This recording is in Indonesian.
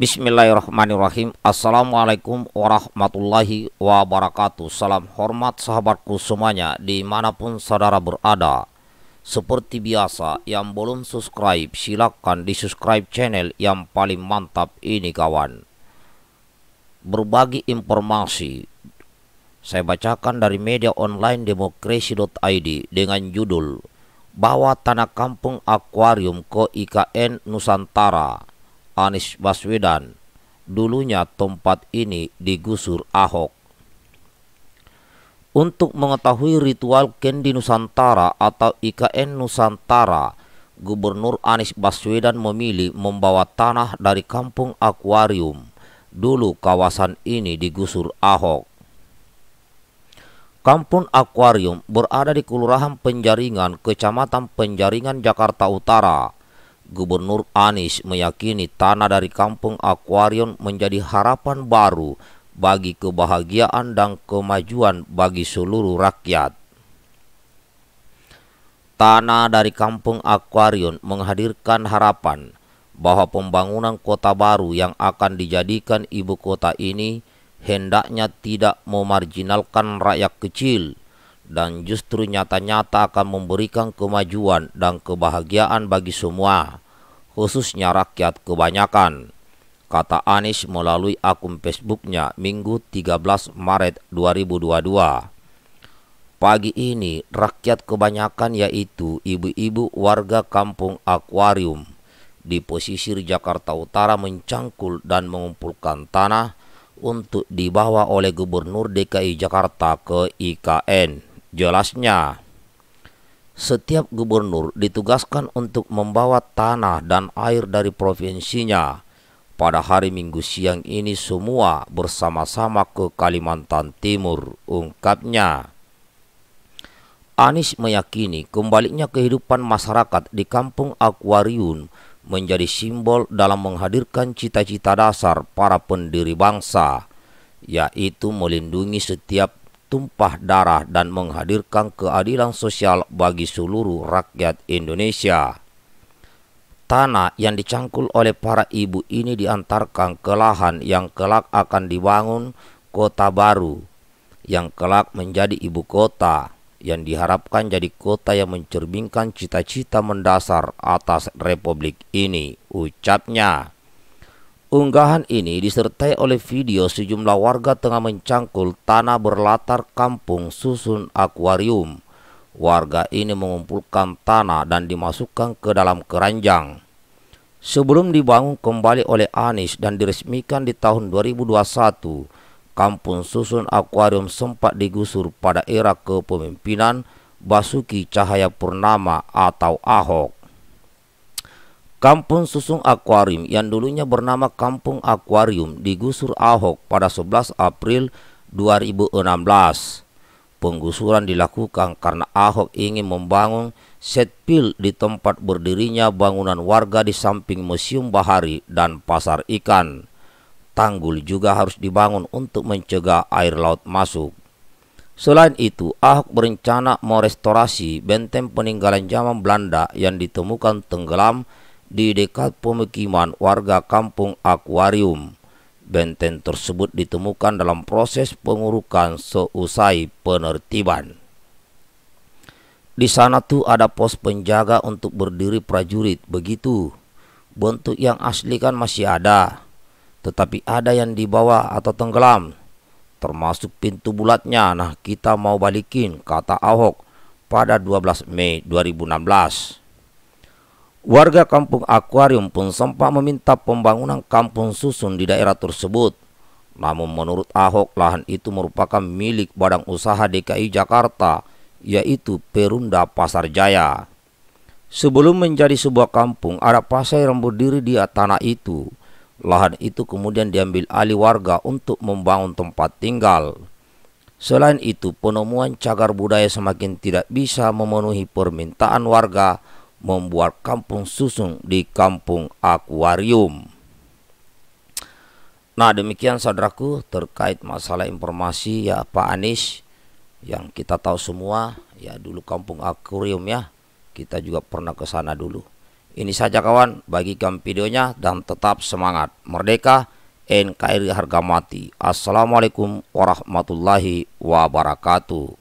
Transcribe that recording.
Bismillahirrahmanirrahim Assalamualaikum warahmatullahi wabarakatuh Salam hormat sahabatku semuanya Dimanapun saudara berada Seperti biasa Yang belum subscribe Silahkan di subscribe channel Yang paling mantap ini kawan Berbagi informasi Saya bacakan dari media online demokrasi.id Dengan judul Bawa tanah kampung akuarium ke IKN Nusantara Anies Baswedan. Dulunya tempat ini digusur Ahok. Untuk mengetahui ritual Kendi Nusantara atau IKN Nusantara, Gubernur Anies Baswedan memilih membawa tanah dari kampung akuarium. Dulu kawasan ini digusur Ahok. Kampung Akuarium berada di Kelurahan Penjaringan, Kecamatan Penjaringan, Jakarta Utara. Gubernur Anies meyakini tanah dari kampung Aquarium menjadi harapan baru bagi kebahagiaan dan kemajuan bagi seluruh rakyat. Tanah dari kampung Aquarium menghadirkan harapan bahwa pembangunan kota baru yang akan dijadikan ibu kota ini hendaknya tidak memarjinalkan rakyat kecil dan justru nyata-nyata akan memberikan kemajuan dan kebahagiaan bagi semua, khususnya rakyat kebanyakan, kata Anies melalui akun Facebooknya Minggu 13 Maret 2022. Pagi ini, rakyat kebanyakan yaitu ibu-ibu warga kampung akuarium di pesisir Jakarta Utara mencangkul dan mengumpulkan tanah untuk dibawa oleh Gubernur DKI Jakarta ke IKN. Jelasnya, setiap gubernur ditugaskan untuk membawa tanah dan air dari provinsinya. Pada hari Minggu siang ini semua bersama-sama ke Kalimantan Timur, ungkapnya. Anies meyakini kembalinya kehidupan masyarakat di kampung Aquarium menjadi simbol dalam menghadirkan cita-cita dasar para pendiri bangsa, yaitu melindungi setiap tumpah darah dan menghadirkan keadilan sosial bagi seluruh rakyat Indonesia. Tanah yang dicangkul oleh para ibu ini diantarkan ke lahan yang kelak akan dibangun kota baru yang kelak menjadi ibu kota yang diharapkan jadi kota yang mencerminkan cita-cita mendasar atas republik ini, ucapnya. Unggahan ini disertai oleh video sejumlah warga tengah mencangkul tanah berlatar kampung susun akuarium. Warga ini mengumpulkan tanah dan dimasukkan ke dalam keranjang. Sebelum dibangun kembali oleh Anies dan diresmikan di tahun 2021, kampung susun akuarium sempat digusur pada era kepemimpinan Basuki Cahaya Purnama atau Ahok. Kampung Susung Akuarium yang dulunya bernama Kampung Akuarium digusur Ahok pada 11 April 2016. Penggusuran dilakukan karena Ahok ingin membangun setpil di tempat berdirinya bangunan warga di samping Museum Bahari dan Pasar Ikan. Tanggul juga harus dibangun untuk mencegah air laut masuk. Selain itu, Ahok berencana merestorasi benteng peninggalan zaman Belanda yang ditemukan tenggelam di dekat pemukiman warga kampung akuarium. Benteng tersebut ditemukan dalam proses pengurukan seusai penertiban. Di sana tuh ada pos penjaga untuk berdiri prajurit begitu. Bentuk yang asli kan masih ada, tetapi ada yang dibawa atau tenggelam. Termasuk pintu bulatnya, nah kita mau balikin, kata Ahok pada 12 Mei 2016. Warga kampung akuarium pun sempat meminta pembangunan kampung susun di daerah tersebut. Namun menurut Ahok, lahan itu merupakan milik badan usaha DKI Jakarta, yaitu perunda Pasar Jaya. Sebelum menjadi sebuah kampung, ada pasar yang berdiri di tanah itu. Lahan itu kemudian diambil alih warga untuk membangun tempat tinggal. Selain itu, penemuan cagar budaya semakin tidak bisa memenuhi permintaan warga membuat kampung susung di kampung akuarium. Nah demikian saudaraku terkait masalah informasi ya Pak Anies yang kita tahu semua ya dulu kampung akuarium ya kita juga pernah ke sana dulu. Ini saja kawan, bagikan videonya dan tetap semangat. Merdeka, NKRI harga mati. Assalamualaikum warahmatullahi wabarakatuh.